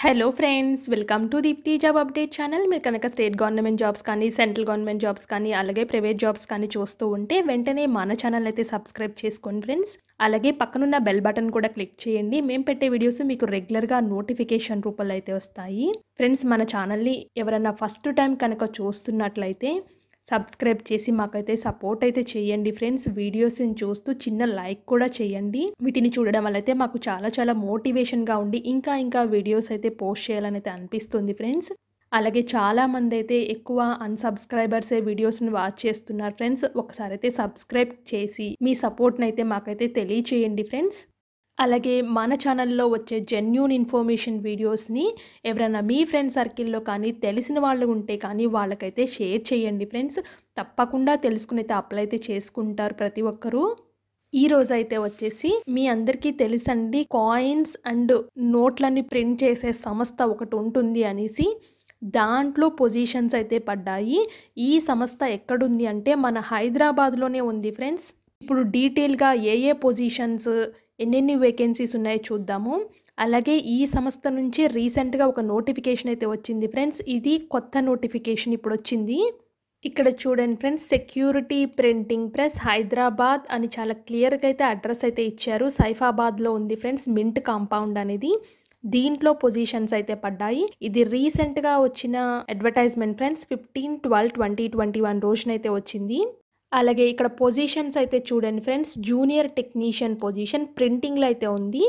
hello friends welcome to Deepti job update channel మీరు కనుక state government jobs కానీ central government jobs కానీ అలాగే ప్రైవేట్ జాబ్స్ కానీ చూస్తూ ఉంటే వెంటనే మన ఛానల్ అయితే సబ్స్క్రైబ్ చేసుకోండి ఫ్రెండ్స్ అలాగే పక్కనున్న బెల్ బటన్ కూడా క్లిక్ చేయండి మేము పెట్టే వీడియోస్ మీకు రెగ్యులర్గా నోటిఫికేషన్ రూపంలో అయితే వస్తాయి ఫ్రెండ్స్ మన ఛానల్ని ఎవరైనా ఫస్ట్ టైం కనుక చూస్తున్నట్లయితే సబ్స్క్రైబ్ చేసి మాకైతే సపోర్ట్ అయితే చేయండి ఫ్రెండ్స్ వీడియోస్ని చూస్తూ చిన్న లైక్ కూడా చేయండి వీటిని చూడడం వల్ల అయితే మాకు చాలా చాలా మోటివేషన్గా ఉండి ఇంకా ఇంకా వీడియోస్ అయితే పోస్ట్ చేయాలని అయితే అనిపిస్తుంది ఫ్రెండ్స్ అలాగే మంది అయితే ఎక్కువ అన్సబ్స్క్రైబర్సే వీడియోస్ని వాచ్ చేస్తున్నారు ఫ్రెండ్స్ ఒకసారి అయితే సబ్స్క్రైబ్ చేసి మీ సపోర్ట్నైతే అయితే మాకైతే తెలియచేయండి ఫ్రెండ్స్ అలాగే మన ఛానల్లో వచ్చే జెన్యున్ ఇన్ఫర్మేషన్ వీడియోస్ని ఎవరైనా మీ ఫ్రెండ్ సర్కిల్లో కానీ తెలిసిన వాళ్ళు ఉంటే కానీ వాళ్ళకైతే షేర్ చేయండి ఫ్రెండ్స్ తప్పకుండా తెలుసుకునైతే అప్లై అయితే చేసుకుంటారు ప్రతి ఒక్కరూ ఈ అయితే వచ్చేసి మీ అందరికీ తెలుసండి కాయిన్స్ అండ్ నోట్లని ప్రింట్ చేసే సంస్థ ఒకటి ఉంటుంది అనేసి దాంట్లో పొజిషన్స్ అయితే పడ్డాయి ఈ సంస్థ ఎక్కడుంది అంటే మన హైదరాబాద్లోనే ఉంది ఫ్రెండ్స్ ఇప్పుడు డీటెయిల్గా ఏ ఏ పొజిషన్స్ ఎన్నెన్ని వేకెన్సీస్ ఉన్నాయో చూద్దాము అలాగే ఈ సంస్థ నుంచి రీసెంట్గా ఒక నోటిఫికేషన్ అయితే వచ్చింది ఫ్రెండ్స్ ఇది కొత్త నోటిఫికేషన్ ఇప్పుడు వచ్చింది ఇక్కడ చూడండి friends security printing press Hyderabad అని చాలా క్లియర్గా అయితే అడ్రస్ అయితే ఇచ్చారు సైఫాబాద్లో ఉంది ఫ్రెండ్స్ మింట్ కాంపౌండ్ అనేది దీంట్లో పొజిషన్స్ అయితే పడ్డాయి ఇది రీసెంట్గా వచ్చిన advertisement friends fifteen twelve twenty twenty one రోజునైతే వచ్చింది అలాగే ఇక్కడ పొజిషన్స్ అయితే చూడండి ఫ్రెండ్స్ జూనియర్ టెక్నీషియన్ పొజిషన్ ప్రింటింగ్లో అయితే ఉంది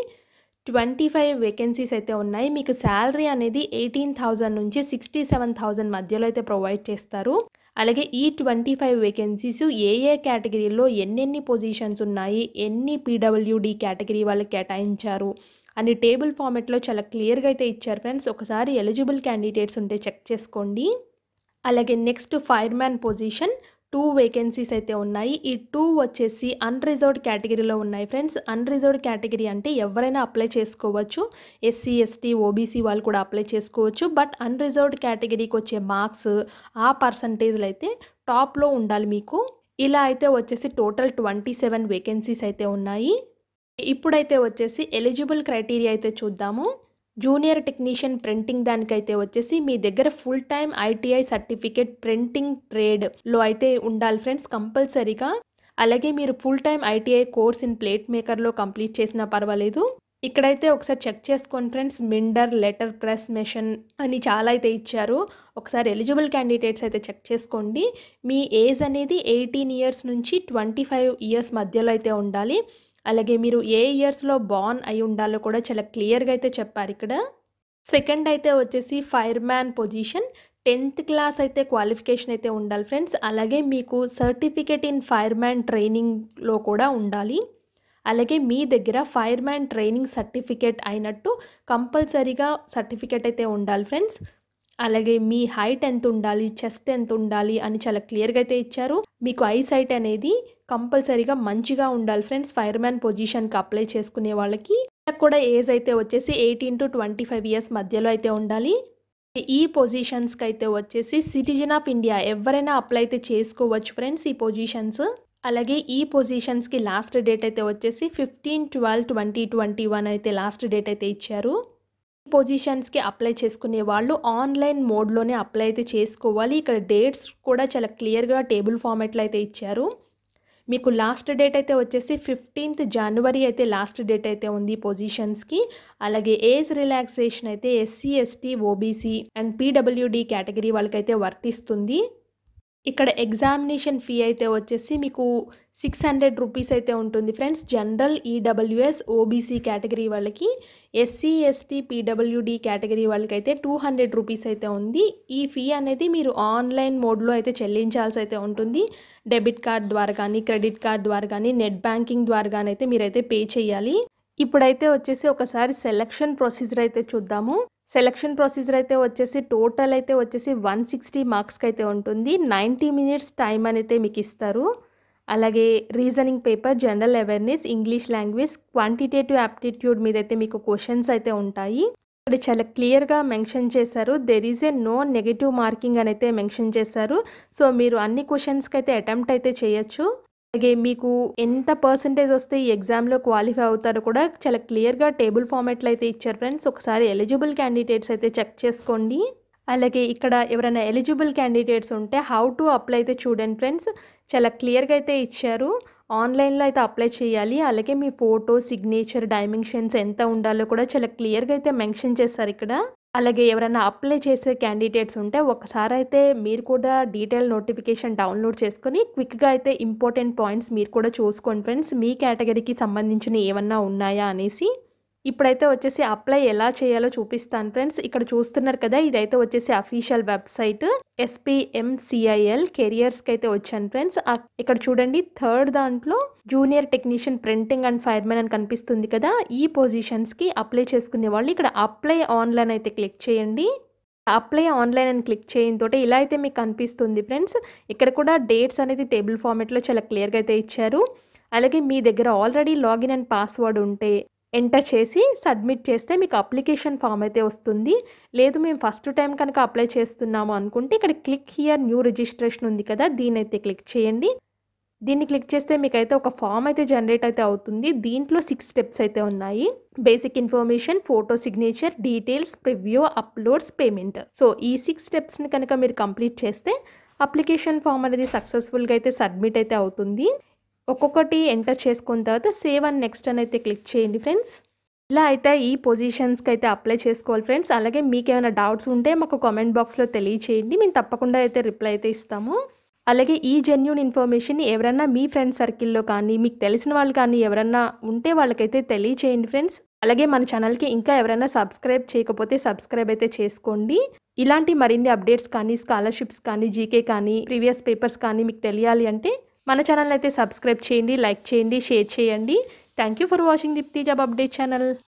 ట్వంటీ ఫైవ్ వేకెన్సీస్ అయితే ఉన్నాయి మీకు శాలరీ అనేది ఎయిటీన్ థౌజండ్ నుంచి సిక్స్టీ సెవెన్ థౌజండ్ మధ్యలో అయితే ప్రొవైడ్ చేస్తారు అలాగే ఈ ట్వంటీ ఫైవ్ వేకెన్సీస్ ఏ ఏ కేటగిరీలో ఎన్నెన్ని పొజిషన్స్ ఉన్నాయి ఎన్ని పీడబ్ల్యూడి కేటగిరీ వాళ్ళకి కేటాయించారు అని టేబుల్ ఫార్మెట్లో చాలా క్లియర్గా అయితే ఇచ్చారు ఫ్రెండ్స్ ఒకసారి ఎలిజిబుల్ క్యాండిడేట్స్ ఉంటే చెక్ చేసుకోండి అలాగే next fireman position two vacancies అయితే ఉన్నాయి ఈ టూ వచ్చేసి అన్రిజర్వ్డ్ కేటగిరీలో ఉన్నాయి ఫ్రెండ్స్ అన్రిజర్వ్డ్ కేటగిరీ అంటే ఎవరైనా అప్లై చేసుకోవచ్చు ఎస్సీ ఎస్టీ ఓబీసీ వాళ్ళు కూడా అప్లై చేసుకోవచ్చు బట్ అన్రిజర్వ్డ్ కేటగిరీకి వచ్చే మార్క్స్ ఆ పర్సంటేజ్లు అయితే టాప్లో ఉండాలి మీకు ఇలా అయితే వచ్చేసి టోటల్ ట్వంటీ సెవెన్ వేకెన్సీస్ అయితే ఉన్నాయి ఇప్పుడైతే వచ్చేసి ఎలిజిబుల్ క్రైటీరియా అయితే చూద్దాము జూనియర్ టెక్నీషియన్ ప్రింటింగ్ దానికైతే వచ్చేసి మీ దగ్గర full time ITI certificate printing ట్రేడ్లో అయితే ఉండాలి ఫ్రెండ్స్ కంపల్సరీగా అలాగే మీరు full time ITI course in plate మేకర్లో కంప్లీట్ చేసినా పర్వాలేదు ఇక్కడైతే ఒకసారి చెక్ చేసుకోండి friends minder letter press machine అని చాలా అయితే ఇచ్చారు ఒకసారి ఎలిజిబుల్ క్యాండిడేట్స్ అయితే చెక్ చేసుకోండి మీ ఏజ్ అనేది ఎయిటీన్ ఇయర్స్ నుంచి ట్వంటీ ఫైవ్ ఇయర్స్ మధ్యలో అయితే ఉండాలి అలాగే మీరు ఏ ఇయర్స్లో బాన్ అయి ఉండాలో కూడా చాలా క్లియర్గా అయితే చెప్పారు ఇక్కడ సెకండ్ అయితే వచ్చేసి fireman position tenth class అయితే క్వాలిఫికేషన్ అయితే ఉండాలి ఫ్రెండ్స్ అలాగే మీకు సర్టిఫికేట్ ఇన్ ఫైర్ మ్యాన్ ట్రైనింగ్లో కూడా ఉండాలి అలాగే మీ దగ్గర ఫైర్ మ్యాన్ ట్రైనింగ్ సర్టిఫికేట్ అయినట్టు కంపల్సరీగా సర్టిఫికేట్ అయితే ఉండాలి ఫ్రెండ్స్ అలాగే మీ హైట్ ఎంత ఉండాలి చెస్ట్ ఎంత ఉండాలి అని చాలా క్లియర్గా అయితే ఇచ్చారు మీకు ఐ సైట్ అనేది కంపల్సరీగా మంచిగా ఉండాలి ఫ్రెండ్స్ ఫైర్మ్యాన్ పొజిషన్కి అప్లై చేసుకునే వాళ్ళకి కూడా ఏజ్ అయితే వచ్చేసి eighteen to twenty five years మధ్యలో అయితే ఉండాలి ఈ పొజిషన్స్కి అయితే వచ్చేసి సిటిజన్ ఆఫ్ ఇండియా ఎవరైనా అప్లై అయితే చేసుకోవచ్చు ఫ్రెండ్స్ ఈ పొజిషన్స్ అలాగే ఈ పొజిషన్స్కి లాస్ట్ డేట్ అయితే వచ్చేసి fifteen twelve twenty twenty one అయితే లాస్ట్ డేట్ అయితే ఇచ్చారు పొజిషన్స్కి అప్లై చేసుకునే వాళ్ళు ఆన్లైన్ మోడ్లోనే అప్లై అయితే చేసుకోవాలి ఇక్కడ డేట్స్ కూడా చాలా క్లియర్గా టేబుల్ ఫార్మేట్లో అయితే ఇచ్చారు మీకు లాస్ట్ డేట్ అయితే వచ్చేసి ఫిఫ్టీన్త్ జనవరి అయితే లాస్ట్ డేట్ అయితే ఉంది పొజిషన్స్కి అలాగే ఏజ్ రిలాక్సేషన్ అయితే SC ST OBC and PWD category వాళ్ళకైతే వర్తిస్తుంది ఇక్కడ ఎగ్జామినేషన్ ఫీ అయితే వచ్చేసి మీకు సిక్స్ హండ్రెడ్ రూపీస్ అయితే ఉంటుంది friends general EWS OBC category వాళ్ళకి ఎస్సీ ఎస్టీ పీడబ్ల్యూడి కేటగిరీ వాళ్ళకైతే టూ హండ్రెడ్ రూపీస్ అయితే ఉంది ఈ ఫీ అనేది మీరు ఆన్లైన్ మోడ్లో అయితే చెల్లించాల్సి అయితే ఉంటుంది డెబిట్ కార్డ్ ద్వారా కానీ క్రెడిట్ కార్డ్ ద్వారా కానీ నెట్ బ్యాంకింగ్ ద్వారా కానీ అయితే మీరైతే పే చేయాలి ఇప్పుడైతే వచ్చేసి ఒకసారి సెలక్షన్ ప్రొసీజర్ అయితే చూద్దాము సెలక్షన్ ప్రొసీజర్ అయితే వచ్చేసి టోటల్ అయితే వచ్చేసి వన్ సిక్స్టీ మార్క్స్కి అయితే ఉంటుంది నైంటీ మినిట్స్ టైం అనేది మీకు ఇస్తారు అలాగే reasoning paper general awareness English language quantitative aptitude మీద అయితే మీకు క్వశ్చన్స్ అయితే ఉంటాయి ఇక్కడ చాలా క్లియర్గా మెన్షన్ చేశారు there is a no negative marking అని అయితే మెన్షన్ చేశారు సో మీరు అన్ని క్వశ్చన్స్కి అయితే అటెంప్ట్ అయితే చేయొచ్చు అలాగే మీకు ఎంత పర్సంటేజ్ వస్తే ఈ ఎగ్జామ్లో క్వాలిఫై అవుతారో కూడా చాలా క్లియర్గా టేబుల్ ఫార్మాట్లో అయితే ఇచ్చారు ఫ్రెండ్స్ ఒకసారి ఎలిజిబుల్ క్యాండిడేట్స్ అయితే చెక్ చేసుకోండి అలాగే ఇక్కడ ఎవరైనా ఎలిజిబుల్ క్యాండిడేట్స్ ఉంటే హౌ టు అప్లై అయితే చూడండి ఫ్రెండ్స్ చాలా క్లియర్గా అయితే ఇచ్చారు ఆన్లైన్లో అయితే అప్లై చేయాలి అలాగే మీ ఫోటో సిగ్నేచర్ డైమెన్షన్స్ ఎంత ఉండాలో కూడా చాలా క్లియర్గా అయితే మెన్షన్ చేస్తారు ఇక్కడ అలాగే ఎవరైనా అప్లై చేసే క్యాండిడేట్స్ ఉంటే ఒకసారి అయితే మీరు కూడా డీటెయిల్ నోటిఫికేషన్ డౌన్లోడ్ చేసుకొని క్విక్గా అయితే ఇంపార్టెంట్ పాయింట్స్ మీరు కూడా చూసుకోండి ఫ్రెండ్స్ మీ కేటగిరీకి సంబంధించిన ఏమన్నా ఉన్నాయా అనేసి ఇప్పుడైతే వచ్చేసి అప్లై ఎలా చేయాలో చూపిస్తాను ఫ్రెండ్స్ ఇక్కడ చూస్తున్నారు కదా ఇదైతే వచ్చేసి అఫీషియల్ వెబ్సైట్ ఎస్పీఎంసిఐఎల్ కెరియర్స్కి అయితే వచ్చాను ఫ్రెండ్స్ ఇక్కడ చూడండి థర్డ్ దాంట్లో junior technician printing and firemen అని కనిపిస్తుంది కదా ఈ పొజిషన్స్కి అప్లై చేసుకునే వాళ్ళు ఇక్కడ అప్లై ఆన్లైన్ అయితే క్లిక్ చేయండి అప్లై ఆన్లైన్ అని క్లిక్ తోటే ఇలా అయితే మీకు కనిపిస్తుంది ఫ్రెండ్స్ ఇక్కడ కూడా డేట్స్ అనేది టేబుల్ ఫార్మేట్లో చాలా క్లియర్గా అయితే ఇచ్చారు అలాగే మీ దగ్గర ఆల్రెడీ లాగిన్ అండ్ పాస్వర్డ్ ఉంటే ఎంటర్ చేసి సబ్మిట్ చేస్తే మీకు అప్లికేషన్ ఫామ్ అయితే వస్తుంది లేదు మేము ఫస్ట్ టైం కనుక అప్లై చేస్తున్నాము అనుకుంటే ఇక్కడ క్లిక్ హియర్ న్యూ రిజిస్ట్రేషన్ ఉంది కదా దీని అయితే క్లిక్ చేయండి దీన్ని క్లిక్ చేస్తే మీకైతే ఒక ఫామ్ అయితే జనరేట్ అయితే అవుతుంది దీంట్లో సిక్స్ స్టెప్స్ అయితే ఉన్నాయి basic information photo signature details preview uploads payment so ఈ సిక్స్ స్టెప్స్ని కనుక మీరు కంప్లీట్ చేస్తే అప్లికేషన్ ఫామ్ అనేది సక్సెస్ఫుల్గా అయితే సబ్మిట్ అయితే అవుతుంది ఒక్కొక్కటి ఎంటర్ చేసుకున్న తర్వాత సేవ్ అండ్ నెక్స్ట్ అని అయితే క్లిక్ చేయండి ఫ్రెండ్స్ ఇలా అయితే ఈ పొజిషన్స్కి అయితే అప్లై చేసుకోవాలి ఫ్రెండ్స్ అలాగే మీకు ఏమైనా డౌట్స్ ఉంటే మాకు కామెంట్ బాక్స్లో తెలియచేయండి మేము తప్పకుండా అయితే రిప్లై అయితే ఇస్తాము అలాగే ఈ జెన్యున్ ఇన్ఫర్మేషన్ ఎవరన్నా మీ ఫ్రెండ్ సర్కిల్లో కానీ మీకు తెలిసిన వాళ్ళు కానీ ఎవరన్నా ఉంటే వాళ్ళకైతే తెలియచేయండి ఫ్రెండ్స్ అలాగే మన ఛానల్కి ఇంకా ఎవరైనా సబ్స్క్రైబ్ చేయకపోతే సబ్స్క్రైబ్ అయితే చేసుకోండి ఇలాంటి మరిన్ని అప్డేట్స్ కానీ స్కాలర్షిప్స్ కానీ జీకే కానీ ప్రీవియస్ పేపర్స్ కానీ మీకు తెలియాలి అంటే మన ఛానల్ అయితే సబ్స్క్రైబ్ చేయండి లైక్ చేయండి షేర్ చేయండి thank you for watching Deepti job update channel